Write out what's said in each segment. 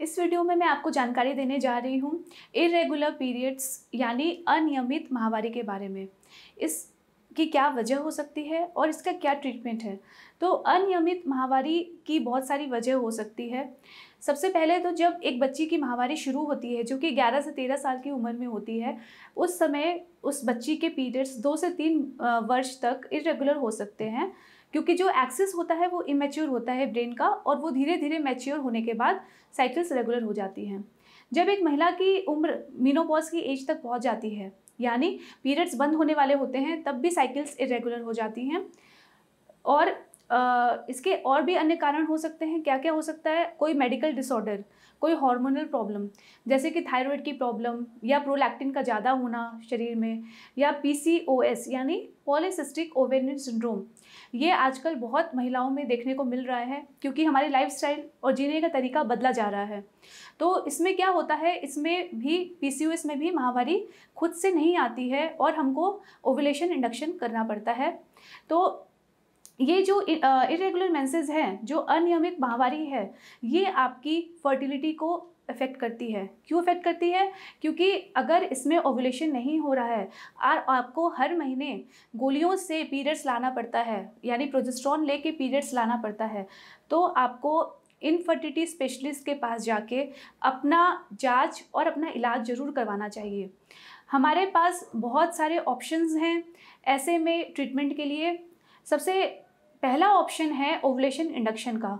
इस वीडियो में मैं आपको जानकारी देने जा रही हूँ इरेगुलर पीरियड्स यानी अनियमित माहवारी के बारे में इस की क्या वजह हो सकती है और इसका क्या ट्रीटमेंट है तो अनियमित माहवारी की बहुत सारी वजह हो सकती है सबसे पहले तो जब एक बच्ची की माहवारी शुरू होती है जो कि 11 से 13 साल की उम्र में होती है उस समय उस बच्ची के पीरियड्स दो से तीन वर्ष तक इरेगुलर हो सकते हैं क्योंकि जो एक्सेस होता है वो इमेच्योर होता है ब्रेन का और वो धीरे धीरे मैच्योर होने के बाद साइकिल्स रेगुलर हो जाती हैं जब एक महिला की उम्र मीनोपॉज की एज तक पहुंच जाती है यानी पीरियड्स बंद होने वाले होते हैं तब भी साइकिल्स इरेगुलर हो जाती हैं और इसके और भी अन्य कारण हो सकते हैं क्या क्या हो सकता है कोई मेडिकल डिसऑर्डर कोई हार्मोनल प्रॉब्लम जैसे कि थायराइड की प्रॉब्लम या प्रोलैक्टिन का ज़्यादा होना शरीर में या पीसीओएस यानी पॉलीसिस्टिक ओवेरियन सिंड्रोम ये आजकल बहुत महिलाओं में देखने को मिल रहा है क्योंकि हमारी लाइफस्टाइल और जीने का तरीका बदला जा रहा है तो इसमें क्या होता है इसमें भी पी में भी महावारी खुद से नहीं आती है और हमको ओवुलेशन इंडक्शन करना पड़ता है तो ये जो इरेगुलर मेंसेस हैं जो अनियमित माहवारी है ये आपकी फर्टिलिटी को इफ़ेक्ट करती है क्यों इफ़ेक्ट करती है क्योंकि अगर इसमें ओवुलेशन नहीं हो रहा है और आपको हर महीने गोलियों से पीरियड्स लाना पड़ता है यानी प्रोजेस्ट्रॉन लेके पीरियड्स लाना पड़ता है तो आपको इनफर्टिलिटी स्पेशलिस्ट के पास जाके अपना जांच और अपना इलाज ज़रूर करवाना चाहिए हमारे पास बहुत सारे ऑप्शंस हैं ऐसे में ट्रीटमेंट के लिए सबसे पहला ऑप्शन है ओवलेशन इंडक्शन का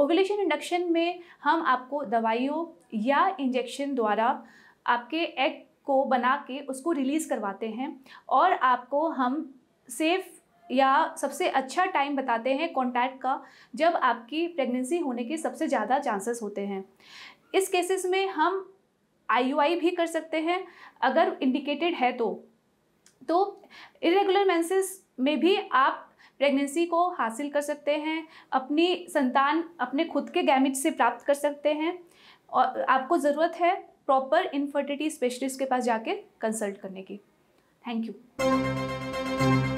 ओवलेशन इंडक्शन में हम आपको दवाइयों या इंजेक्शन द्वारा आपके एग को बना के उसको रिलीज़ करवाते हैं और आपको हम सेफ़ या सबसे अच्छा टाइम बताते हैं कॉन्टैक्ट का जब आपकी प्रेगनेंसी होने के सबसे ज़्यादा चांसेस होते हैं इस केसेस में हम आई भी कर सकते हैं अगर इंडिकेटेड है तो तो इरेगुलर मेंसेस में भी आप प्रेगनेंसी को हासिल कर सकते हैं अपनी संतान अपने खुद के गैमिट से प्राप्त कर सकते हैं और आपको ज़रूरत है प्रॉपर इनफर्टिलिटी स्पेशलिस्ट के पास जाके कंसल्ट करने की थैंक यू